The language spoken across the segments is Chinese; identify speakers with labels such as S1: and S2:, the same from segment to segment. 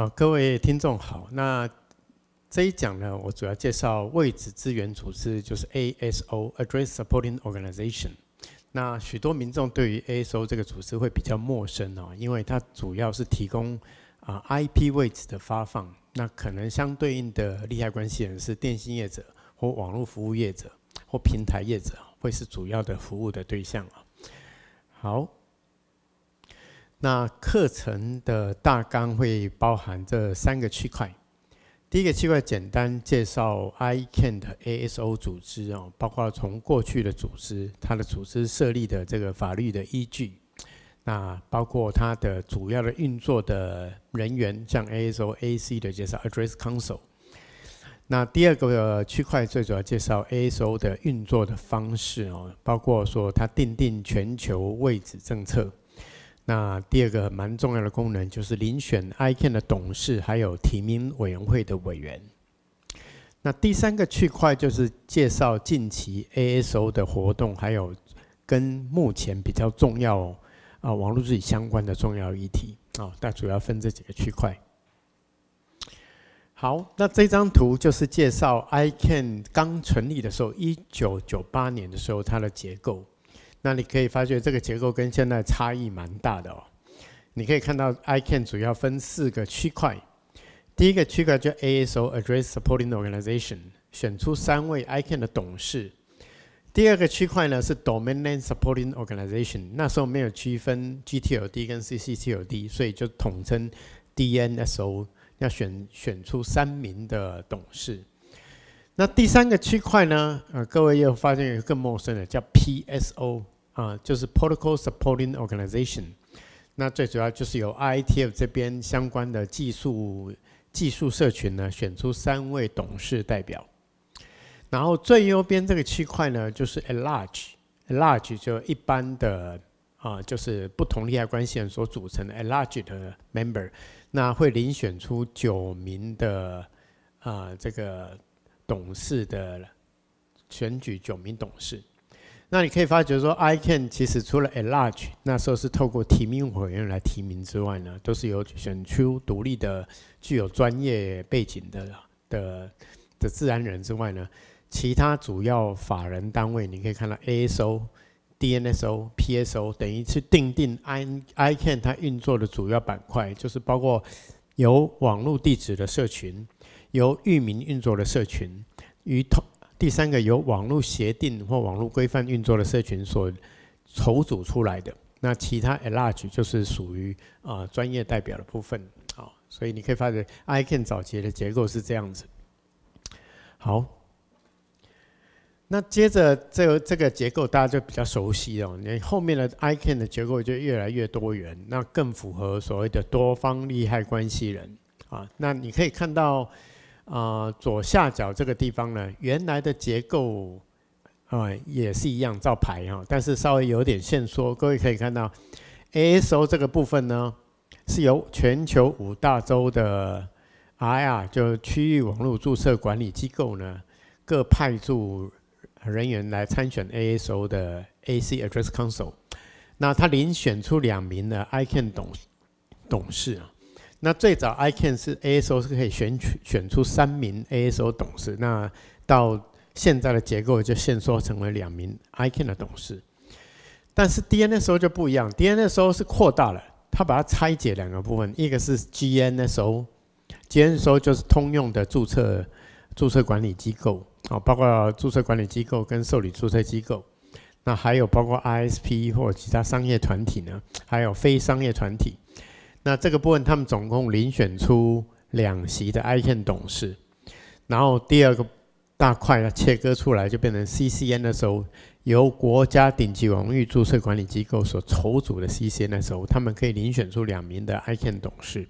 S1: 好，各位听众好。那这一讲呢，我主要介绍位置资源组织，就是 ASO（Address Supporting Organization）。那许多民众对于 ASO 这个组织会比较陌生哦，因为它主要是提供啊 IP 位置的发放。那可能相对应的利害关系人是电信业者、或网络服务业者、或平台业者，会是主要的服务的对象。好。那课程的大纲会包含这三个区块。第一个区块简单介绍 i c a n 的 ASO 组织哦，包括从过去的组织，它的组织设立的这个法律的依据，那包括它的主要的运作的人员，像 ASO、AC 的介绍 Address Council。那第二个区块最主要介绍 ASO 的运作的方式哦，包括说它定定全球位置政策。那第二个蛮重要的功能就是遴选 ICAN 的董事，还有提名委员会的委员。那第三个区块就是介绍近期 ASO 的活动，还有跟目前比较重要啊网络治理相关的重要议题啊。它主要分这几个区块。好，那这张图就是介绍 ICAN 刚成立的时候，一九九八年的时候它的结构。那你可以发觉这个结构跟现在差异蛮大的哦。你可以看到 ICANN 主要分四个区块，第一个区块就 ASO (Address Supporting Organization) 选出三位 ICANN 的董事。第二个区块呢是 Domain Name Supporting Organization，那时候没有区分 gTLD 跟 ccTLD，所以就统称 DNSO，要选选出三名的董事。那第三个区块呢？呃，各位又发现一个更陌生的，叫 PSO 啊，就是 Protocol Supporting Organization。那最主要就是由 ITF 这边相关的技术技术社群呢，选出三位董事代表。然后最右边这个区块呢，就是 Large，Large 就一般的啊，就是不同利害关系人所组成的 Large 的 Member，那会遴选出九名的啊这个。董事的选举，九名董事。那你可以发觉说 i c a n 其实除了 a l a r g e 那时候是透过提名委员来提名之外呢，都是由选出独立的、具有专业背景的的的自然人之外呢，其他主要法人单位，你可以看到 ASO、DNSO、PSO，等于去定定 i i c a n 它运作的主要板块，就是包括有网络地址的社群。由域名运作的社群与同第三个由网络协定或网络规范运作的社群所筹组出来的，那其他 large 就是属于啊专业代表的部分啊，所以你可以发觉 ICAN 早期的结构是这样子。好，那接着这个这个结构大家就比较熟悉哦，你后面的 ICAN 的结构就越来越多元，那更符合所谓的多方利害关系人啊，那你可以看到。啊，左下角这个地方呢，原来的结构啊也是一样照排哈，但是稍微有点线缩。各位可以看到，ASO 这个部分呢，是由全球五大洲的 IR，就区域网络注册管理机构呢，各派驻人员来参选 ASO 的 AC Address Council。那他遴选出两名的 ICN a 董事董事啊。那最早，ICAN 是 ASO 是可以选取选出三名 ASO 董事。那到现在的结构就限缩成为两名 ICAN 的董事。但是 DNASO 就不一样，DNASO 是扩大了，它把它拆解两个部分，一个是 GNSO，GNSO 就是通用的注册注册管理机构啊，包括注册管理机构跟受理注册机构。那还有包括 RSP 或其他商业团体呢，还有非商业团体。那这个部分，他们总共遴选出两席的 ICN a 董事，然后第二个大块呢切割出来，就变成 CCN 的时候，由国家顶级荣誉注册管理机构所筹组的 CCN 的时候，他们可以遴选出两名的 ICN a 董事。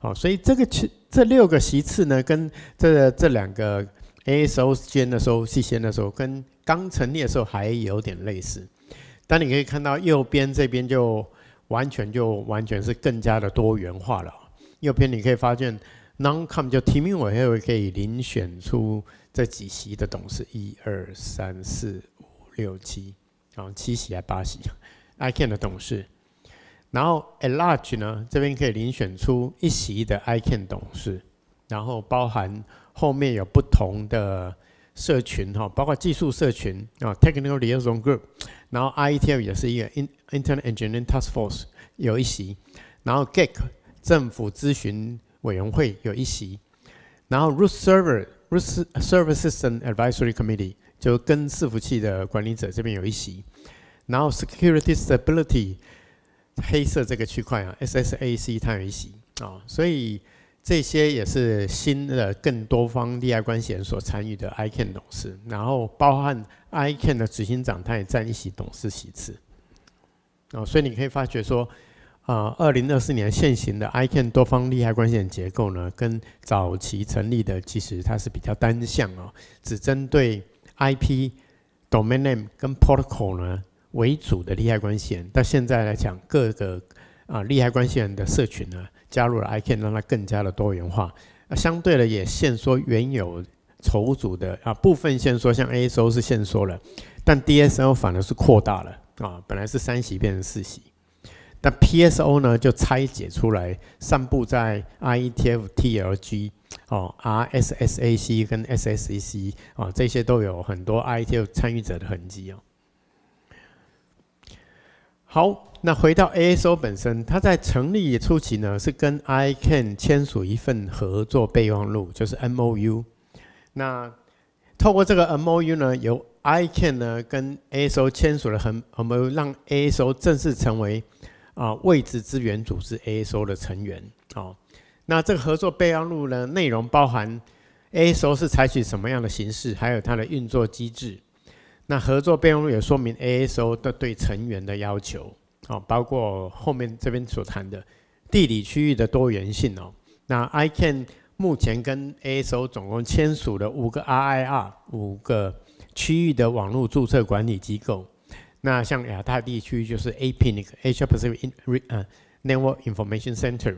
S1: 好，所以这个区这六个席次呢，跟这这两个 ASO 间的时候、CCN 的时候，跟刚成立的时候还有点类似。但你可以看到右边这边就。完全就完全是更加的多元化了。右边你可以发现，Noncom 就提名委员会可以遴选出这几席的董事，一、二、三、四、五、六、七，然后七席还八席，ICAN 的董事。然后 At Large 呢，这边可以遴选出一席的 ICAN 董事，然后包含后面有不同的。社群哈，包括技术社群啊，Technical Liaison Group，然后 IETF 也是一个 Internet Engineering Task Force 有一席，然后 GAC 政府咨询委员会有一席，然后 Root Server Root Services Advisory Committee 就跟伺服器的管理者这边有一席，然后 Security Stability 黑色这个区块啊，SSAC 它有一席啊，所以。这些也是新的更多方利害关系人所参与的 ICAN 董事，然后包含 ICAN 的执行长，他也占一席董事席次。哦，所以你可以发觉说，啊，二零二四年现行的 ICAN 多方利害关系人结构呢，跟早期成立的其实它是比较单向哦，只针对 IP、domain name 跟 protocol 呢为主的利害关系人，到现在来讲各个。啊，利害关系人的社群呢，加入了 I can，让它更加的多元化。相对的，也限缩原有筹组的啊部分限缩，像 A S O 是限缩了，但 D S o 反而是扩大了啊。本来是三席变成四席，但 P S O 呢就拆解出来，散布在 I E T F T L G 哦、R S S A C 跟 S S A C 啊这些都有很多 I T 参与者的痕迹哦。好，那回到 ASO 本身，它在成立初期呢，是跟 I Can 签署一份合作备忘录，就是 MOU。那透过这个 MOU 呢，由 I Can 呢跟 ASO 签署了很，我们让 ASO 正式成为啊位置资源组织 ASO 的成员。哦，那这个合作备忘录呢，内容包含 ASO 是采取什么样的形式，还有它的运作机制。那合作备忘录也说明 ASO 的对成员的要求，哦，包括后面这边所谈的地理区域的多元性哦。那 i c a n 目前跟 ASO 总共签署了五个 RIR，五个区域的网络注册管理机构。那像亚太地区就是 APNIC，Asia Pacific Network Information Center；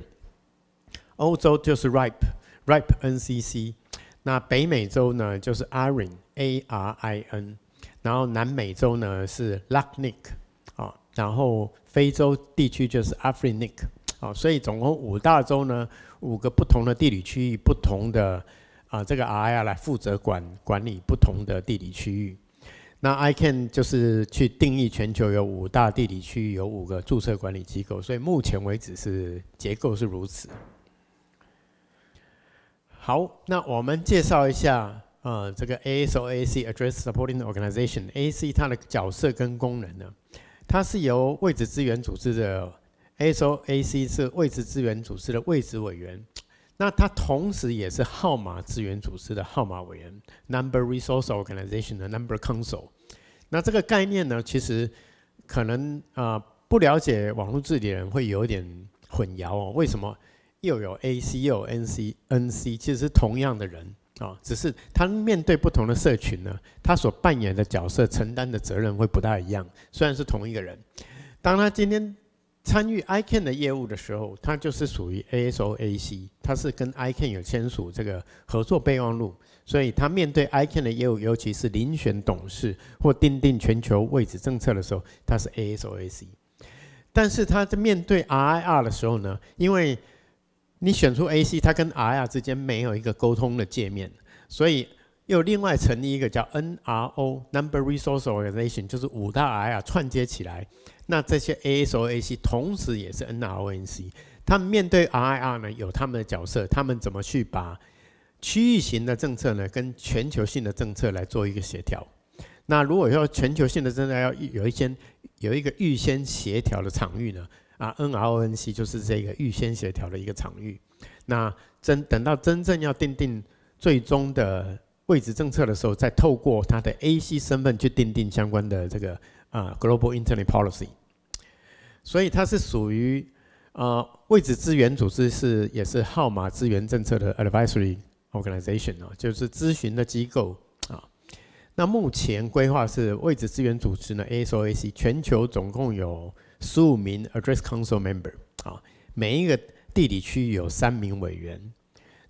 S1: 欧洲就是 RIPE，RIPE NCC；那北美洲呢就是 ARIN，A R I N。然后南美洲呢是 l 拉 n i k 啊，然后非洲地区就是 a f r i n i 克啊，所以总共五大洲呢五个不同的地理区域，不同的啊这个 IR 来负责管管理不同的地理区域。那 ICAN 就是去定义全球有五大地理区域，有五个注册管理机构，所以目前为止是结构是如此。好，那我们介绍一下。呃，这个 ASOAC Address Supporting Organization AC 它的角色跟功能呢，它是由位置资源组织的 ASOAC 是位置资源组织的位置委员，那它同时也是号码资源组织的号码委员 Number Resource Organization 的 Number Council。那这个概念呢，其实可能呃不了解网络治理人会有点混淆哦。为什么又有 AC 又有 NC？NC 其实是同样的人。啊，只是他面对不同的社群呢，他所扮演的角色、承担的责任会不太一样。虽然是同一个人，当他今天参与 iCan 的业务的时候，他就是属于 ASOAC，他是跟 iCan 有签署这个合作备忘录，所以他面对 iCan 的业务，尤其是遴选董事或定定全球位置政策的时候，他是 ASOAC。但是他在面对 RIR 的时候呢，因为你选出 A、C，它跟 IRR 之间没有一个沟通的界面，所以又另外成立一个叫 NRO（Number Resource Organization），就是五大 IRR 串接起来。那这些 ASO、AC 同时也是 NRO、NC，他们面对 IRR 呢，有他们的角色。他们怎么去把区域型的政策呢，跟全球性的政策来做一个协调？那如果要全球性的政策要有一些有一个预先协调的场域呢？啊，NRONC 就是这个预先协调的一个场域。那真等到真正要定定最终的位置政策的时候，再透过它的 AC 身份去定定相关的这个啊，Global Internet Policy。所以它是属于啊，位置资源组织是也是号码资源政策的 Advisory Organization 啊，就是咨询的机构啊。那目前规划是位置资源组织呢，ASOC a 全球总共有。十五名 Address Council Member 啊，每一个地理区域有三名委员。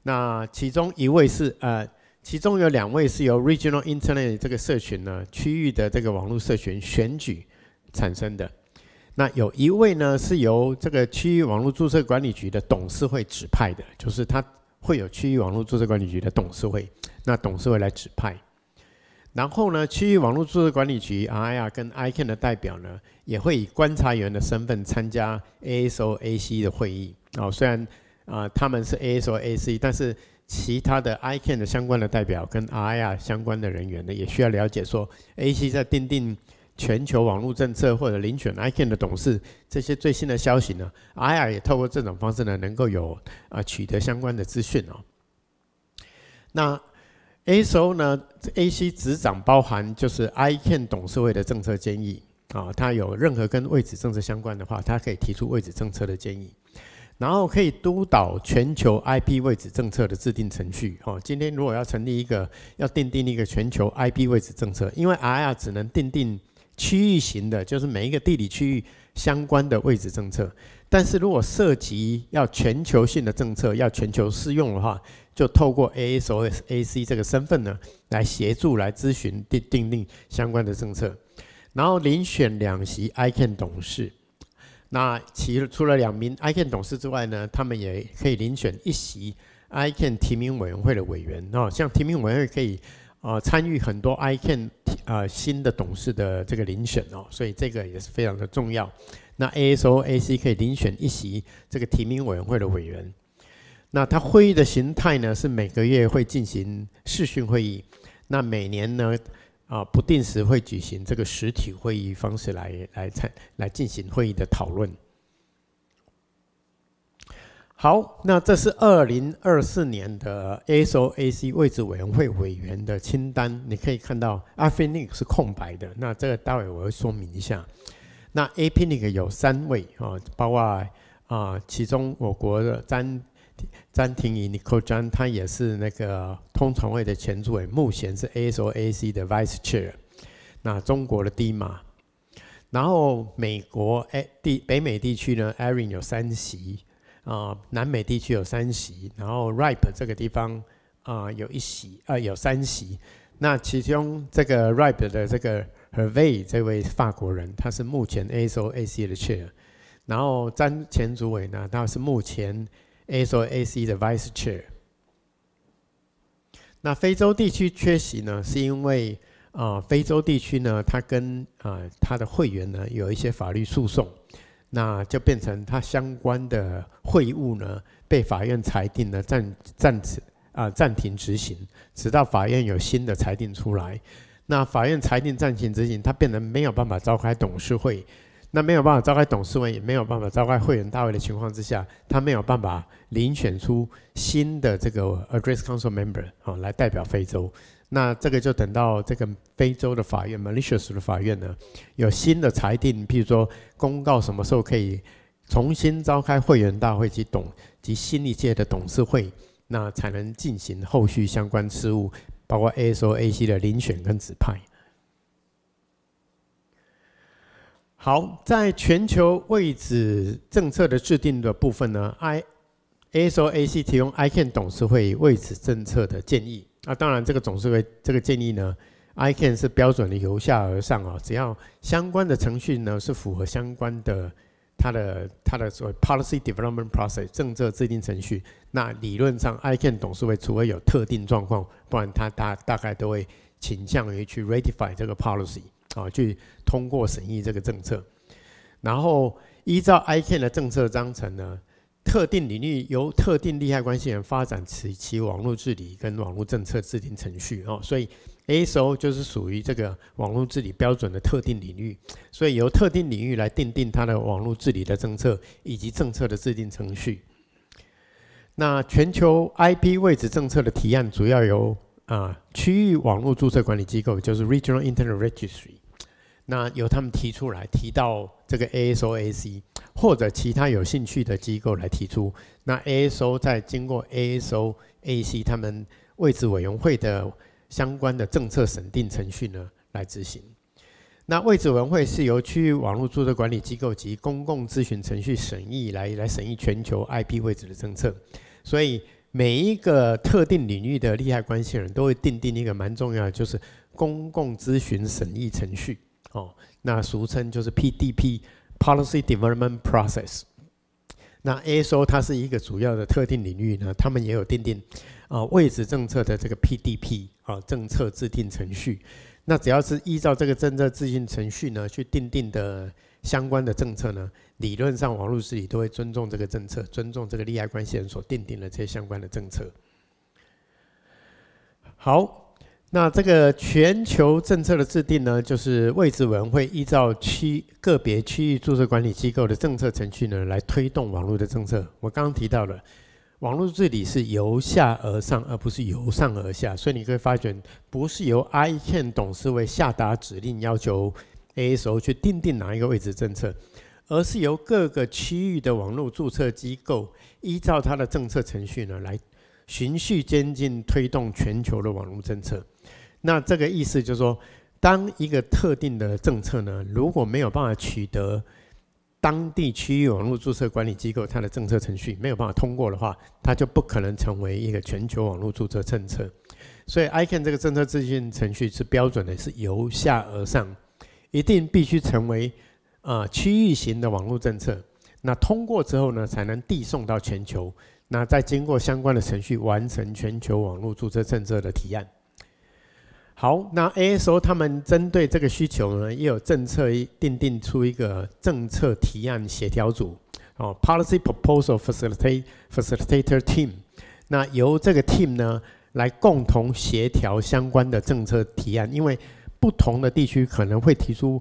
S1: 那其中一位是呃，其中有两位是由 Regional Internet 这个社群呢区域的这个网络社群选举产生的。那有一位呢是由这个区域网络注册管理局的董事会指派的，就是他会有区域网络注册管理局的董事会，那董事会来指派。然后呢，区域网络注册管理局 IR 跟 ICAN 的代表呢，也会以观察员的身份参加 ASOAC 的会议。哦，虽然啊，他们是 ASOAC，但是其他的 ICAN 的相关的代表跟 IR 相关的人员呢，也需要了解说 AC 在订定全球网络政策或者遴选 ICAN 的董事这些最新的消息呢。IR 也透过这种方式呢，能够有啊取得相关的资讯哦。那。A O 呢？A C 执掌包含就是 I can 董事会的政策建议啊，他有任何跟位置政策相关的话，他可以提出位置政策的建议，然后可以督导全球 I P 位置政策的制定程序哦。今天如果要成立一个，要定定一个全球 I P 位置政策，因为 I R 只能定定区域型的，就是每一个地理区域相关的位置政策。但是如果涉及要全球性的政策，要全球适用的话，就透过 AA 所 s AC 这个身份呢，来协助来咨询定订定相关的政策，然后遴选两席 ICAN 董事，那其实除了两名 ICAN 董事之外呢，他们也可以遴选一席 ICAN 提名委员会的委员哦，像提名委员会可以啊参与很多 ICAN 啊新的董事的这个遴选哦，所以这个也是非常的重要。那 AsoAC 可以遴选一席这个提名委员会的委员。那它会议的形态呢，是每个月会进行视讯会议。那每年呢，啊，不定时会举行这个实体会议方式来来参来进行会议的讨论。好，那这是二零二四年的 AsoAC 位置委员会委员的清单。你可以看到，阿菲尼是空白的。那这个待会我会说明一下。那 AP 那个有三位啊，包括啊，其中我国的詹詹廷怡 Nicole 詹，他也是那个通常位的前主委，目前是 ASOAC 的 Vice Chair。那中国的 D 马，然后美国地北美地区呢，Aaron 有三席啊，南美地区有三席，然后 Ripe 这个地方啊有一席啊有三席。那其中这个 Ripe 的这个。h e r V e 这位法国人，他是目前 AsoAC 的 chair，然后张前主委呢，他是目前 AsoAC 的 vice chair。那非洲地区缺席呢，是因为啊，非洲地区呢，他跟啊他的会员呢有一些法律诉讼，那就变成他相关的会务呢被法院裁定呢暂暂时啊暂停执行，直到法院有新的裁定出来。那法院裁定暂停执行，他变得没有办法召开董事会，那没有办法召开董事会，也没有办法召开会员大会的情况之下，他没有办法遴选出新的这个 a d r e s s Council Member 啊来代表非洲。那这个就等到这个非洲的法院 m a l i c i o u s 的法院呢，有新的裁定，譬如说公告什么时候可以重新召开会员大会及董及新一届的董事会，那才能进行后续相关事务。包括 ASOAC 的遴选跟指派。好，在全球位置政策的制定的部分呢，IASOAC 提供 ICAN 董事会位置政策的建议。那当然，这个董事会这个建议呢，ICAN 是标准的由下而上啊，只要相关的程序呢是符合相关的。它的它的所谓 policy development process 政策制定程序，那理论上 i c a n 董事会除非有特定状况，不然它大大概都会倾向于去 ratify 这个 policy 啊，去通过审议这个政策，然后依照 ICANN 的政策章程呢，特定领域由特定利害关系人发展其其网络治理跟网络政策制定程序哦，所以。ASO 就是属于这个网络治理标准的特定领域，所以由特定领域来定定它的网络治理的政策以及政策的制定程序。那全球 IP 位置政策的提案主要由啊区域网络注册管理机构，就是 Regional Internet Registry，那由他们提出来提到这个 ASOAC 或者其他有兴趣的机构来提出。那 ASO 在经过 ASOAC 他们位置委员会的相关的政策审定程序呢，来执行。那位置文会是由区域网络注册管理机构及公共咨询程序审议来来审议全球 IP 位置的政策，所以每一个特定领域的利害关系人都会定定一个蛮重要的，就是公共咨询审议程序哦，那俗称就是 PDP（Policy Development Process）。那 A 说它是一个主要的特定领域呢，他们也有定定啊位置政策的这个 PDP 啊政策制定程序。那只要是依照这个政策制定程序呢去定定的相关的政策呢，理论上网络治理都会尊重这个政策，尊重这个利害关系人所定定的这些相关的政策。好。那这个全球政策的制定呢，就是位置文会依照区个别区域注册管理机构的政策程序呢，来推动网络的政策。我刚刚提到了，网络治理是由下而上，而不是由上而下。所以你会发觉，不是由 ICN a 董事会下达指令，要求 AAO 去定定哪一个位置政策，而是由各个区域的网络注册机构依照它的政策程序呢来。循序渐进推动全球的网络政策，那这个意思就是说，当一个特定的政策呢，如果没有办法取得当地区域网络注册管理机构它的政策程序没有办法通过的话，它就不可能成为一个全球网络注册政策。所以，ICANN 这个政策制定程序是标准的，是由下而上，一定必须成为啊区域型的网络政策。那通过之后呢，才能递送到全球。那再经过相关的程序，完成全球网络注册政策的提案。好，那 ASO 他们针对这个需求呢，也有政策定定出一个政策提案协调组哦，Policy Proposal Facilitator Team。那由这个 team 呢，来共同协调相关的政策提案，因为不同的地区可能会提出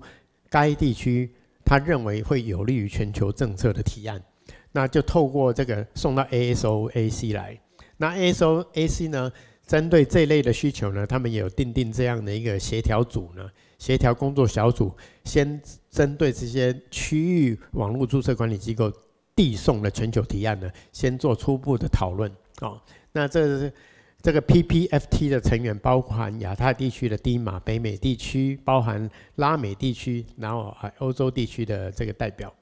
S1: 该地区他认为会有利于全球政策的提案。那就透过这个送到 ASOAC 来，那 ASOAC 呢，针对这类的需求呢，他们也有定定这样的一个协调组呢，协调工作小组，先针对这些区域网络注册管理机构递送的全球提案呢，先做初步的讨论哦。那这这个 PPFT 的成员包括亚太地区的低马、北美地区、包含拉美地区，然后还欧洲地区的这个代表。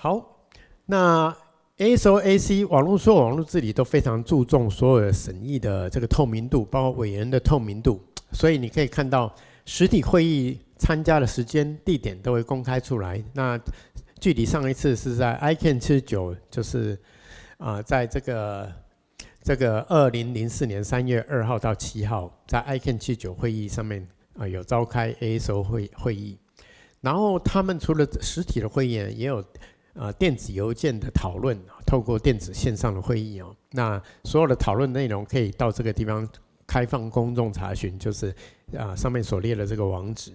S1: 好，那 ASOAC 网络所有网络治理都非常注重所有的审议的这个透明度，包括委员的透明度。所以你可以看到实体会议参加的时间、地点都会公开出来。那具体上一次是在 ICAN 七九，就是啊，在这个这个二零零四年三月二号到七号，在 ICAN 七九会议上面啊有召开 ASO 会会议。然后他们除了实体的会议，也有啊，电子邮件的讨论，透过电子线上的会议哦，那所有的讨论内容可以到这个地方开放公众查询，就是啊上面所列的这个网址。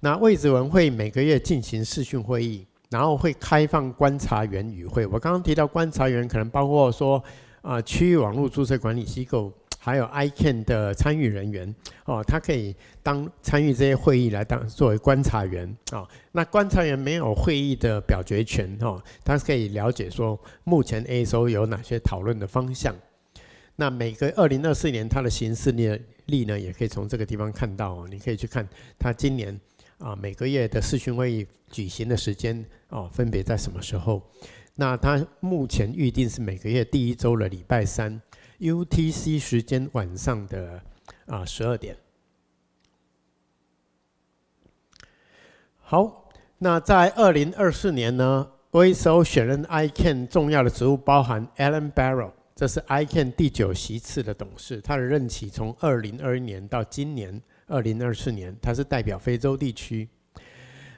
S1: 那魏子文会每个月进行视讯会议，然后会开放观察员与会。我刚刚提到观察员，可能包括说啊区域网络注册管理机构。还有 ICAN 的参与人员哦，他可以当参与这些会议来当作为观察员啊。那观察员没有会议的表决权哦，他是可以了解说目前 Aso 有哪些讨论的方向。那每个二零二四年它的行事力呢，也可以从这个地方看到哦。你可以去看它今年啊每个月的视讯会议举行的时间哦，分别在什么时候？那它目前预定是每个月第一周的礼拜三。UTC 时间晚上的啊十二点。好，那在二零二四年呢威首选任 i c a n 重要的职务包含 Alan Barrow，这是 i c a n 第九席次的董事，他的任期从二零二一年到今年二零二四年，他是代表非洲地区。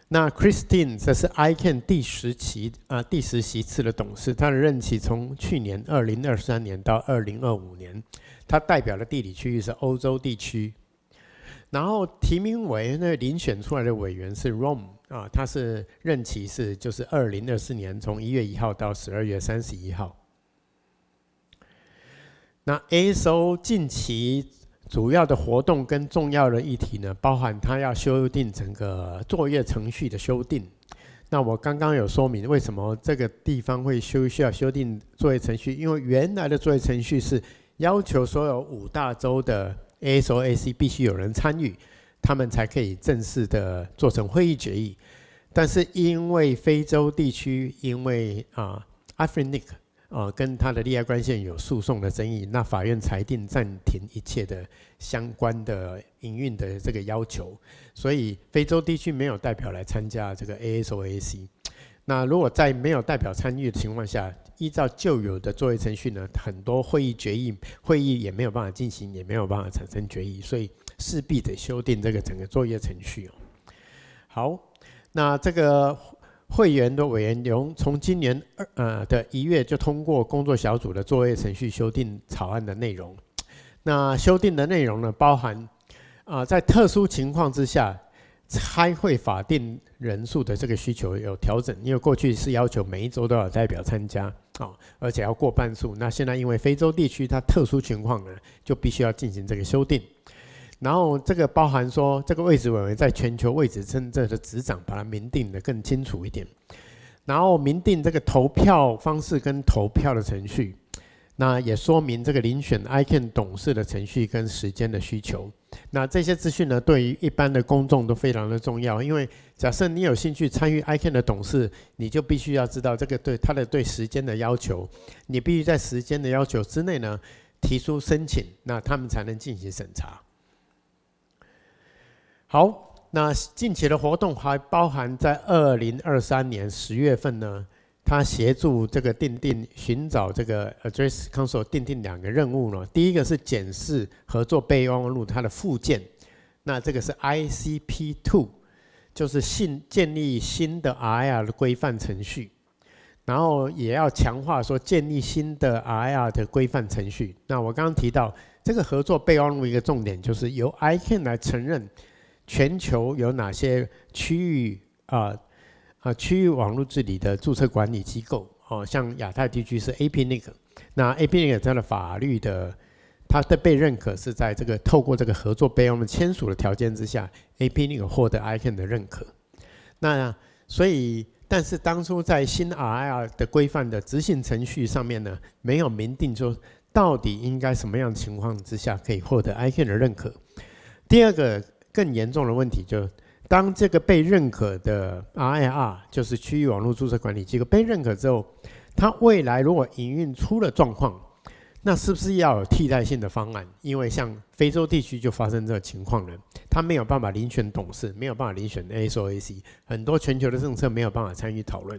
S1: 那 Christine 则是 ICAN 第十期啊第十席次的董事，他的任期从去年二零二三年到二零二五年，他代表的地理区域是欧洲地区，然后提名为那遴选出来的委员是 Rome 啊，他是任期是就是二零二四年从一月一号到十二月三十一号。那 ASO 近期。主要的活动跟重要的议题呢，包含他要修订整个作业程序的修订。那我刚刚有说明为什么这个地方会修需要修订作业程序，因为原来的作业程序是要求所有五大洲的 A o AC 必须有人参与，他们才可以正式的做成会议决议。但是因为非洲地区，因为啊，Africa。啊，跟他的利害关系有诉讼的争议，那法院裁定暂停一切的相关的营运的这个要求，所以非洲地区没有代表来参加这个 a s o a c 那如果在没有代表参与的情况下，依照旧有的作业程序呢，很多会议决议，会议也没有办法进行，也没有办法产生决议，所以势必得修订这个整个作业程序哦。好，那这个。会员的委员从从今年二呃的一月就通过工作小组的作业程序修订草案的内容。那修订的内容呢，包含啊在特殊情况之下开会法定人数的这个需求有调整，因为过去是要求每一周都要代表参加啊，而且要过半数。那现在因为非洲地区它特殊情况呢，就必须要进行这个修订。然后这个包含说，这个位置委员在全球位置真正的执掌，把它明定的更清楚一点。然后明定这个投票方式跟投票的程序，那也说明这个遴选 ICAN 董事的程序跟时间的需求。那这些资讯呢，对于一般的公众都非常的重要，因为假设你有兴趣参与 ICAN 的董事，你就必须要知道这个对他的对时间的要求，你必须在时间的要求之内呢提出申请，那他们才能进行审查。好，那近期的活动还包含在二零二三年十月份呢。他协助这个钉钉寻找这个 Address Console 钉钉两个任务呢。第一个是检视合作备忘录它的附件，那这个是 ICP Two，就是新建立新的 IR 的规范程序，然后也要强化说建立新的 IR 的规范程序。那我刚刚提到这个合作备忘录一个重点就是由 ICN a 来承认。全球有哪些区域啊啊区域网络治理的注册管理机构？哦，像亚太地区是 APNIC，那 APNIC 它的法律的，它的被认可是在这个透过这个合作备忘签署的条件之下，APNIC 获得 i c a n 的认可。那所以，但是当初在新 RIR 的规范的执行程序上面呢，没有明定说到底应该什么样的情况之下可以获得 i c a n 的认可。第二个。更严重的问题，就当这个被认可的 RIR，就是区域网络注册管理机构被认可之后，它未来如果营运出了状况，那是不是要有替代性的方案？因为像非洲地区就发生这个情况了，它没有办法遴选董事，没有办法遴选 ASOAC，很多全球的政策没有办法参与讨论。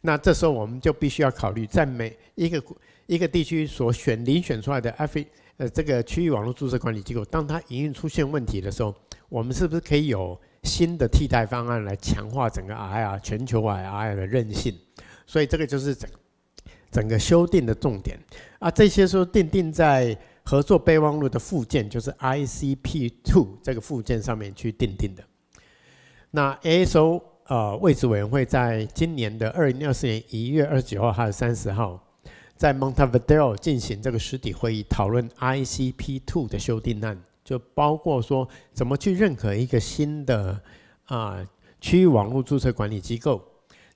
S1: 那这时候我们就必须要考虑，在每一个一个地区所选遴选出来的 Africa 呃这个区域网络注册管理机构，当它营运出现问题的时候，我们是不是可以有新的替代方案来强化整个 IR 全球 IR 的韧性？所以这个就是整整个修订的重点啊。这些说定定在合作备忘录的附件，就是 ICP Two 这个附件上面去定定的。那 ASO 呃，位置委员会在今年的二零二四年一月二十九号还有三十号，在 Montevideo 进行这个实体会议，讨论 ICP Two 的修订案。就包括说怎么去认可一个新的啊区域网络注册管理机构，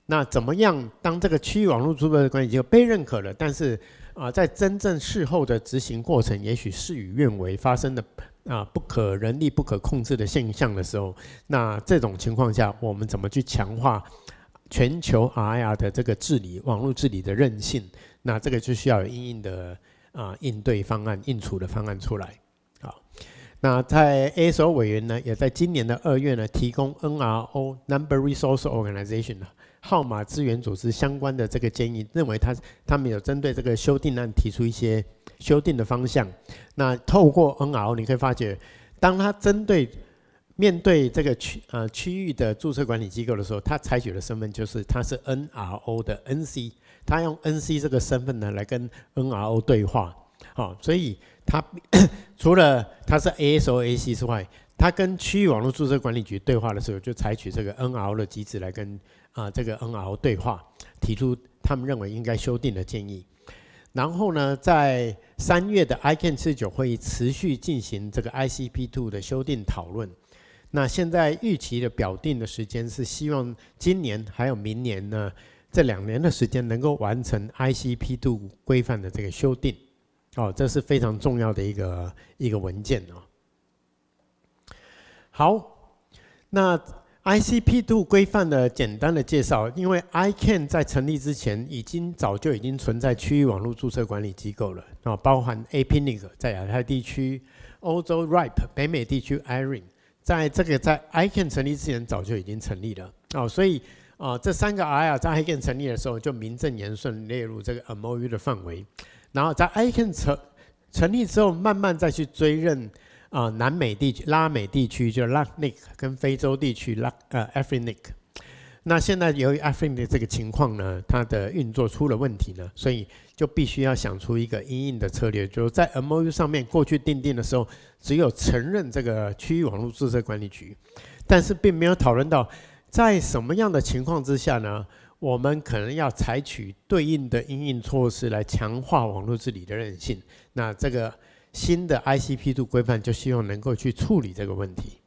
S1: 那怎么样当这个区域网络注册管理机构被认可了，但是啊在真正事后的执行过程，也许事与愿违，发生的啊不可人力不可控制的现象的时候，那这种情况下，我们怎么去强化全球 IR 的这个治理网络治理的韧性？那这个就需要有应应的啊应对方案、应处的方案出来，好。那在 ASO 委员呢，也在今年的二月呢，提供 NRO Number Resource Organization 号码资源组织相关的这个建议，认为他他们有针对这个修订案提出一些修订的方向。那透过 NRO，你可以发觉，当他针对面对这个区呃区域的注册管理机构的时候，他采取的身份就是他是 NRO 的 NC，他用 NC 这个身份呢来跟 NRO 对话。好，所以它 除了它是 ASOAC 之外，它跟区域网络注册管理局对话的时候，就采取这个 NRO 的机制来跟啊这个 NRO 对话，提出他们认为应该修订的建议。然后呢，在三月的 ICANN 四九会议持续进行这个 ICP Two 的修订讨论。那现在预期的表定的时间是希望今年还有明年呢，这两年的时间能够完成 ICP Two 规范的这个修订。哦，这是非常重要的一个一个文件哦。好，那 ICP 度规范的简单的介绍，因为 ICANN 在成立之前，已经早就已经存在区域网络注册管理机构了哦，包含 APNIC 在亚太地区、欧洲 RIPE、北美地区 IRIN，在这个在 ICANN 成立之前，早就已经成立了哦，所以啊，这三个 I 啊，在 ICANN 成立的时候，就名正言顺列入这个 AMOU 的范围。然后在 i c a n 成成立之后，慢慢再去追认啊，南美地区、拉美地区就 Latinic 跟非洲地区 La 呃 Africanic。那现在由于 Africanic 这个情况呢，它的运作出了问题呢，所以就必须要想出一个应应的策略，就是在 MOU 上面过去定定的时候，只有承认这个区域网络注册管理局，但是并没有讨论到在什么样的情况之下呢？我们可能要采取对应的应对措施来强化网络治理的韧性。那这个新的 ICP 度规范就希望能够去处理这个问题。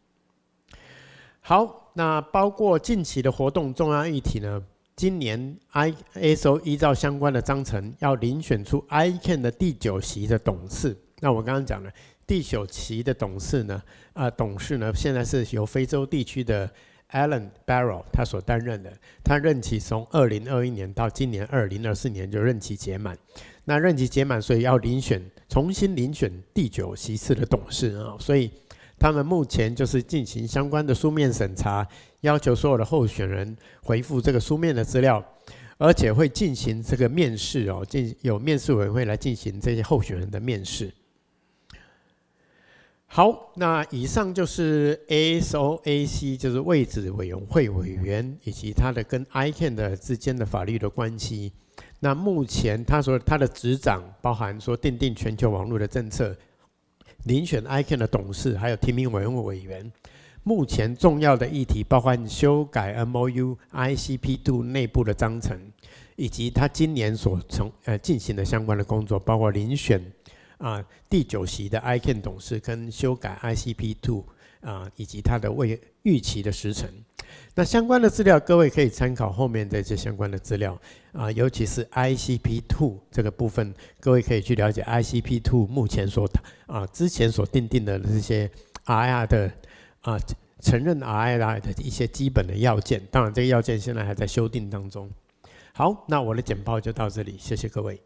S1: 好，那包括近期的活动重要议题呢？今年 i s o 依照相关的章程要遴选出 Ican 的第九席的董事。那我刚刚讲了第九席的董事呢？啊，董事呢？现在是由非洲地区的。Alan b a r r o w 他所担任的，他任期从二零二一年到今年二零二四年就任期届满，那任期届满，所以要遴选重新遴选第九席次的董事啊，所以他们目前就是进行相关的书面审查，要求所有的候选人回复这个书面的资料，而且会进行这个面试哦，进有面试委员会来进行这些候选人的面试。好，那以上就是 ASOAC，就是位置委员会委员以及他的跟 i c a n 的之间的法律的关系。那目前他说他的执掌包含说奠定全球网络的政策、遴选 i c a n 的董事，还有提名委员会委员。目前重要的议题包括修改 MOU、i c p w o 内部的章程，以及他今年所从呃进行的相关的工作，包括遴选。啊，第九席的 IKE 董事跟修改 ICP Two 啊，以及它的未预期的时程。那相关的资料，各位可以参考后面这些相关的资料啊，尤其是 ICP Two 这个部分，各位可以去了解 ICP Two 目前所啊，之前所定定的这些 i R 的啊，承认 R I 的一些基本的要件。当然，这个要件现在还在修订当中。好，那我的简报就到这里，谢谢各位。